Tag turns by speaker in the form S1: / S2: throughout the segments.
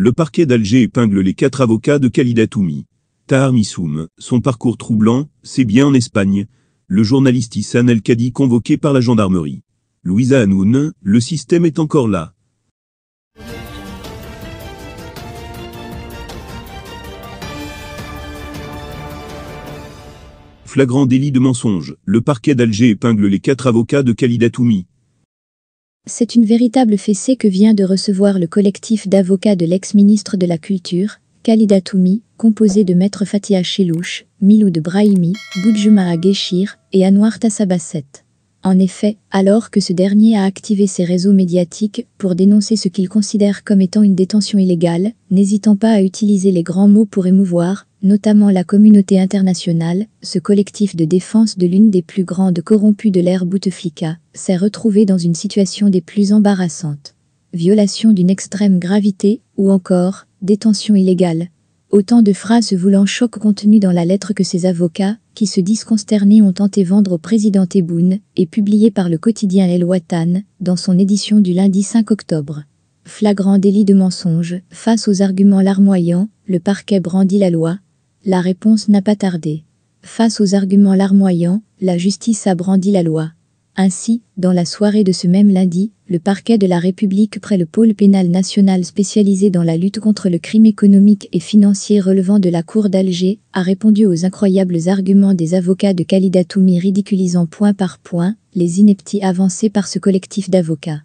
S1: Le parquet d'Alger épingle les quatre avocats de Khalid Atoumi. Tahar son parcours troublant, c'est bien en Espagne. Le journaliste Issan El-Kadi convoqué par la gendarmerie. Louisa Hanoun, le système est encore là. Flagrant délit de mensonge, le parquet d'Alger épingle les quatre avocats de Khalid Atoumi.
S2: C'est une véritable fessée que vient de recevoir le collectif d'avocats de l'ex-ministre de la Culture, Khalid Atoumi, composé de Maître Fatiha Chelouche, Milou de Brahimi, à Geshir, et Anouar Tassabasset. En effet, alors que ce dernier a activé ses réseaux médiatiques pour dénoncer ce qu'il considère comme étant une détention illégale, n'hésitant pas à utiliser les grands mots pour émouvoir, notamment la communauté internationale, ce collectif de défense de l'une des plus grandes corrompues de l'ère Bouteflika, s'est retrouvé dans une situation des plus embarrassantes. Violation d'une extrême gravité, ou encore, détention illégale. Autant de phrases voulant choc contenues dans la lettre que ses avocats, qui se disent consternés, ont tenté vendre au président Tebboune et publiée par le quotidien El Watan dans son édition du lundi 5 octobre. Flagrant délit de mensonge, face aux arguments larmoyants, le parquet brandit la loi, la réponse n'a pas tardé. Face aux arguments larmoyants, la justice a brandi la loi. Ainsi, dans la soirée de ce même lundi, le parquet de la République près le pôle pénal national spécialisé dans la lutte contre le crime économique et financier relevant de la Cour d'Alger a répondu aux incroyables arguments des avocats de Khalid Toumi ridiculisant point par point les inepties avancées par ce collectif d'avocats.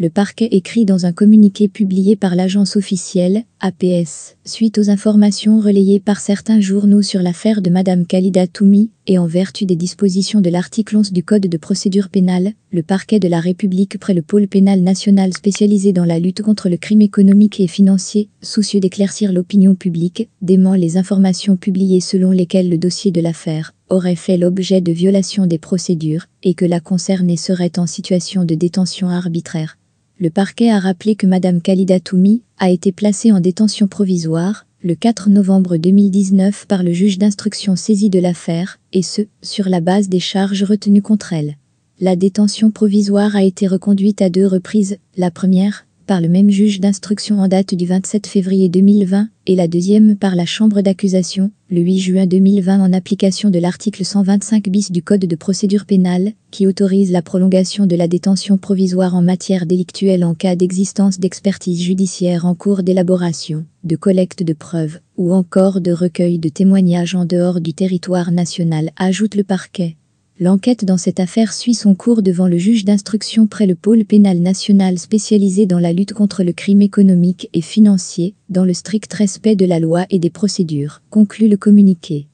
S2: Le parquet écrit dans un communiqué publié par l'agence officielle, APS, suite aux informations relayées par certains journaux sur l'affaire de Madame Khalida Toumi, et en vertu des dispositions de l'article 11 du Code de procédure pénale, le parquet de la République près le pôle pénal national spécialisé dans la lutte contre le crime économique et financier, soucieux d'éclaircir l'opinion publique, dément les informations publiées selon lesquelles le dossier de l'affaire aurait fait l'objet de violations des procédures et que la concernée serait en situation de détention arbitraire le parquet a rappelé que Mme Khalida Toumi a été placée en détention provisoire le 4 novembre 2019 par le juge d'instruction saisi de l'affaire, et ce, sur la base des charges retenues contre elle. La détention provisoire a été reconduite à deux reprises, la première, par le même juge d'instruction en date du 27 février 2020 et la deuxième par la Chambre d'accusation, le 8 juin 2020 en application de l'article 125 bis du Code de procédure pénale, qui autorise la prolongation de la détention provisoire en matière délictuelle en cas d'existence d'expertise judiciaire en cours d'élaboration, de collecte de preuves ou encore de recueil de témoignages en dehors du territoire national, ajoute le parquet. L'enquête dans cette affaire suit son cours devant le juge d'instruction près le pôle pénal national spécialisé dans la lutte contre le crime économique et financier, dans le strict respect de la loi et des procédures, conclut le communiqué.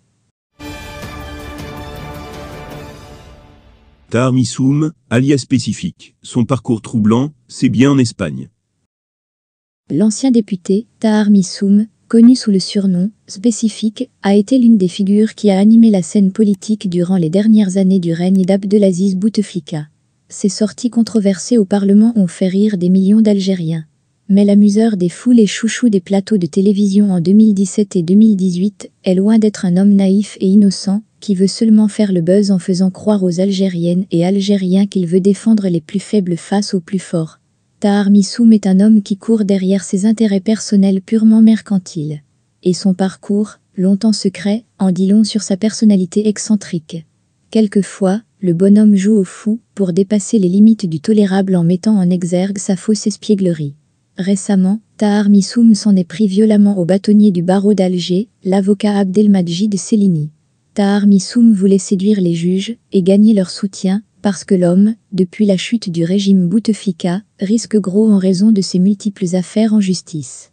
S1: Tahar alias spécifique, son parcours troublant, c'est bien en Espagne.
S2: L'ancien député, Tahar connu sous le surnom spécifique, a été l'une des figures qui a animé la scène politique durant les dernières années du règne d'Abdelaziz Bouteflika. Ses sorties controversées au Parlement ont fait rire des millions d'Algériens. Mais l'amuseur des foules et chouchou des plateaux de télévision en 2017 et 2018 est loin d'être un homme naïf et innocent qui veut seulement faire le buzz en faisant croire aux Algériennes et Algériens qu'il veut défendre les plus faibles face aux plus forts. Tahar Missoum est un homme qui court derrière ses intérêts personnels purement mercantiles. Et son parcours, longtemps secret, en dit long sur sa personnalité excentrique. Quelquefois, le bonhomme joue au fou pour dépasser les limites du tolérable en mettant en exergue sa fausse espièglerie. Récemment, Tahar Missoum s'en est pris violemment au bâtonnier du barreau d'Alger, l'avocat Abdelmajid Selini. Tahar Missoum voulait séduire les juges et gagner leur soutien parce que l'homme, depuis la chute du régime Bouteflika, risque gros en raison de ses multiples affaires en justice.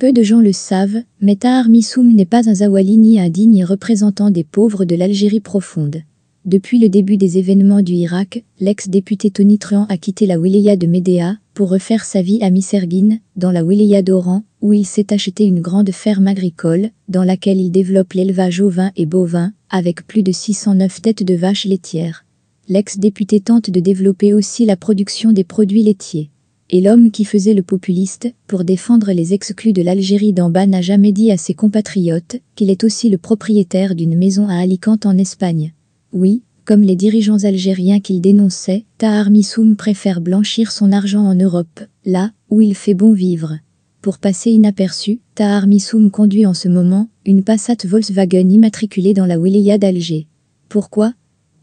S2: Peu de gens le savent, mais Tahar Missoum n'est pas un Zawali ni un digne représentant des pauvres de l'Algérie profonde. Depuis le début des événements du Irak, l'ex-député Tony Truant a quitté la wilaya de Médéa pour refaire sa vie à Misserguine, dans la wilaya d'Oran, où il s'est acheté une grande ferme agricole, dans laquelle il développe l'élevage ovin et bovin, avec plus de 609 têtes de vaches laitières l'ex-député tente de développer aussi la production des produits laitiers. Et l'homme qui faisait le populiste pour défendre les exclus de l'Algérie d'en bas n'a jamais dit à ses compatriotes qu'il est aussi le propriétaire d'une maison à Alicante en Espagne. Oui, comme les dirigeants algériens qu'il dénonçait, Tahar Missoum préfère blanchir son argent en Europe, là où il fait bon vivre. Pour passer inaperçu, Tahar Missoum conduit en ce moment une Passat Volkswagen immatriculée dans la wilaya d'Alger. Pourquoi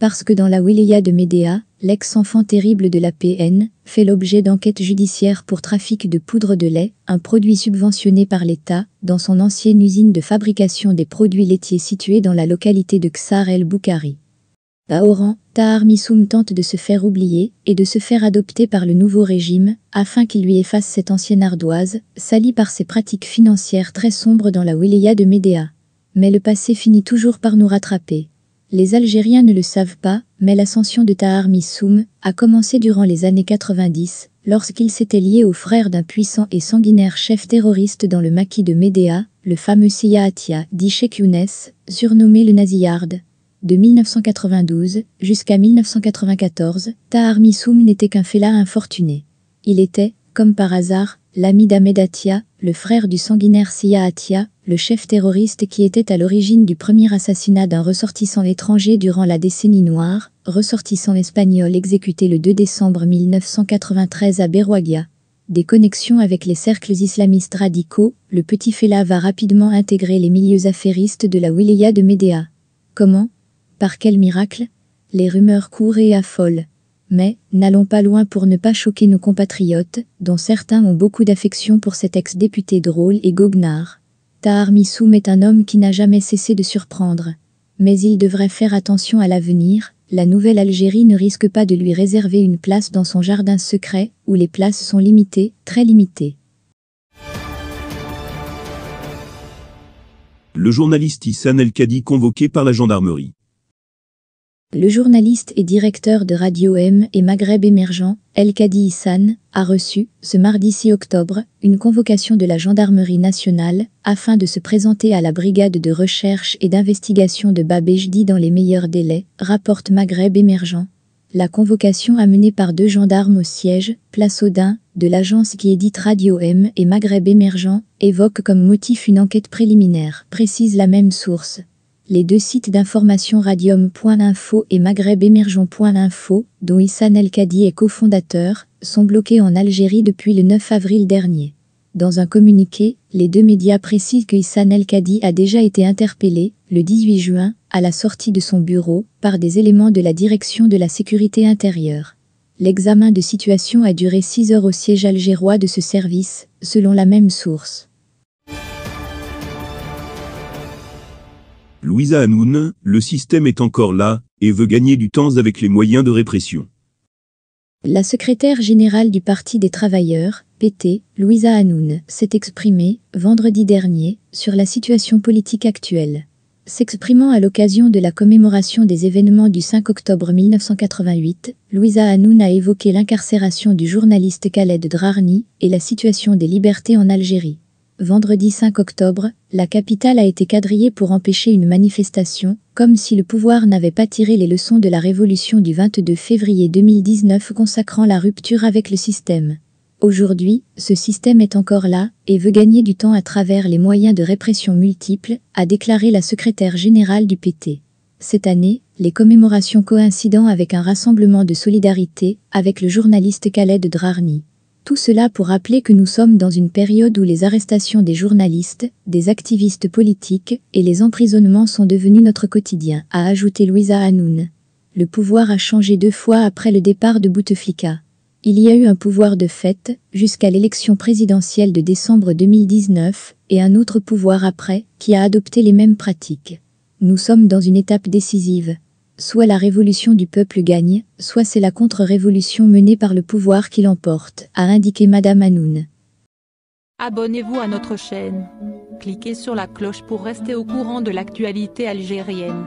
S2: parce que dans la wilaya de Médéa, l'ex-enfant terrible de la PN, fait l'objet d'enquêtes judiciaires pour trafic de poudre de lait, un produit subventionné par l'État, dans son ancienne usine de fabrication des produits laitiers située dans la localité de Ksar el-Boukhari. Bahoran, Oran, Tahar Missoum tente de se faire oublier et de se faire adopter par le nouveau régime, afin qu'il lui efface cette ancienne ardoise, salie par ses pratiques financières très sombres dans la wilaya de Médéa. Mais le passé finit toujours par nous rattraper. Les Algériens ne le savent pas, mais l'ascension de Tahar Missoum a commencé durant les années 90, lorsqu'il s'était lié au frère d'un puissant et sanguinaire chef terroriste dans le maquis de Médéa, le fameux Siyahatia, dit Younes, surnommé le Naziyard. De 1992 jusqu'à 1994, Tahar Missoum n'était qu'un félat infortuné. Il était, comme par hasard, l'ami d'Ahmed le frère du sanguinaire Sia Atia, le chef terroriste qui était à l'origine du premier assassinat d'un ressortissant étranger durant la décennie noire, ressortissant espagnol exécuté le 2 décembre 1993 à Berouagia. Des connexions avec les cercles islamistes radicaux, le petit Fela va rapidement intégrer les milieux affairistes de la Wilaya de Médéa. Comment Par quel miracle Les rumeurs courent et affolent mais n'allons pas loin pour ne pas choquer nos compatriotes, dont certains ont beaucoup d'affection pour cet ex-député drôle et goguenard. Tahar Missoum est un homme qui n'a jamais cessé de surprendre. Mais il devrait faire attention à l'avenir, la nouvelle Algérie ne risque pas de lui réserver une place dans son jardin secret, où les places sont limitées, très limitées.
S1: Le journaliste Issan El-Kadi convoqué par la gendarmerie.
S2: Le journaliste et directeur de Radio M et Maghreb émergent, El Kadi Hissan, a reçu, ce mardi 6 octobre, une convocation de la Gendarmerie nationale afin de se présenter à la brigade de recherche et d'investigation de Babejdi dans les meilleurs délais, rapporte Maghreb émergent. La convocation amenée par deux gendarmes au siège, place Audin, de l'agence qui édite Radio M et Maghreb émergent, évoque comme motif une enquête préliminaire, précise la même source les deux sites d'information radium.info et maghreb maghrebémergent.info, dont Issan El-Kadi est cofondateur, sont bloqués en Algérie depuis le 9 avril dernier. Dans un communiqué, les deux médias précisent que Issan El-Kadi a déjà été interpellé, le 18 juin, à la sortie de son bureau, par des éléments de la direction de la sécurité intérieure. L'examen de situation a duré 6 heures au siège algérois de ce service, selon la même source.
S1: Louisa Hanoun, le système est encore là et veut gagner du temps avec les moyens de répression.
S2: La secrétaire générale du Parti des travailleurs, PT, Louisa Hanoun, s'est exprimée, vendredi dernier, sur la situation politique actuelle. S'exprimant à l'occasion de la commémoration des événements du 5 octobre 1988, Louisa Hanoun a évoqué l'incarcération du journaliste Khaled Drarni et la situation des libertés en Algérie vendredi 5 octobre, la capitale a été quadrillée pour empêcher une manifestation, comme si le pouvoir n'avait pas tiré les leçons de la révolution du 22 février 2019 consacrant la rupture avec le système. Aujourd'hui, ce système est encore là et veut gagner du temps à travers les moyens de répression multiples, a déclaré la secrétaire générale du PT. Cette année, les commémorations coïncident avec un rassemblement de solidarité avec le journaliste Khaled Drarni. Tout cela pour rappeler que nous sommes dans une période où les arrestations des journalistes, des activistes politiques et les emprisonnements sont devenus notre quotidien, a ajouté Louisa Hanoun. Le pouvoir a changé deux fois après le départ de Bouteflika. Il y a eu un pouvoir de fait jusqu'à l'élection présidentielle de décembre 2019 et un autre pouvoir après qui a adopté les mêmes pratiques. Nous sommes dans une étape décisive. Soit la révolution du peuple gagne, soit c'est la contre-révolution menée par le pouvoir qui l'emporte, a indiqué Madame Hanoun. Abonnez-vous à notre chaîne. Cliquez sur la cloche pour rester au courant de l'actualité algérienne.